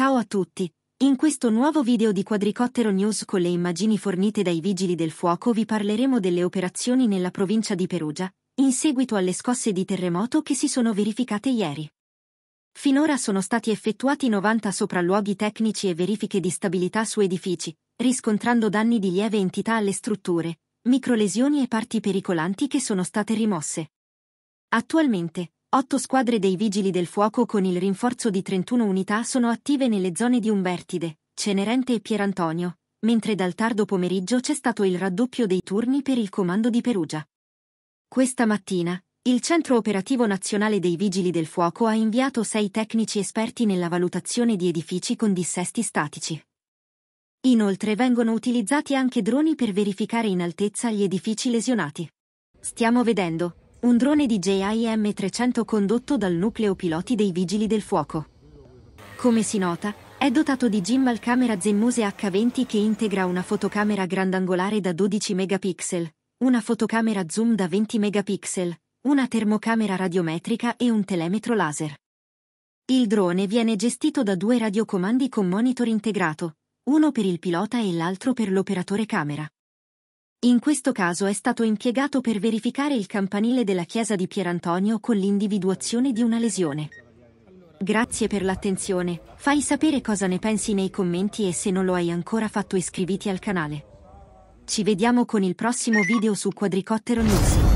Ciao a tutti! In questo nuovo video di Quadricottero News con le immagini fornite dai Vigili del Fuoco vi parleremo delle operazioni nella provincia di Perugia, in seguito alle scosse di terremoto che si sono verificate ieri. Finora sono stati effettuati 90 sopralluoghi tecnici e verifiche di stabilità su edifici, riscontrando danni di lieve entità alle strutture, microlesioni e parti pericolanti che sono state rimosse. Attualmente, Otto squadre dei Vigili del Fuoco con il rinforzo di 31 unità sono attive nelle zone di Umbertide, Cenerente e Pierantonio, mentre dal tardo pomeriggio c'è stato il raddoppio dei turni per il comando di Perugia. Questa mattina, il Centro Operativo Nazionale dei Vigili del Fuoco ha inviato sei tecnici esperti nella valutazione di edifici con dissesti statici. Inoltre vengono utilizzati anche droni per verificare in altezza gli edifici lesionati. Stiamo vedendo, un drone DJI M300 condotto dal nucleo piloti dei Vigili del Fuoco. Come si nota, è dotato di gimbal camera Zemmose H20 che integra una fotocamera grandangolare da 12 megapixel, una fotocamera zoom da 20 megapixel, una termocamera radiometrica e un telemetro laser. Il drone viene gestito da due radiocomandi con monitor integrato, uno per il pilota e l'altro per l'operatore camera. In questo caso è stato impiegato per verificare il campanile della chiesa di Pierantonio con l'individuazione di una lesione. Grazie per l'attenzione, fai sapere cosa ne pensi nei commenti e se non lo hai ancora fatto iscriviti al canale. Ci vediamo con il prossimo video su Quadricottero News.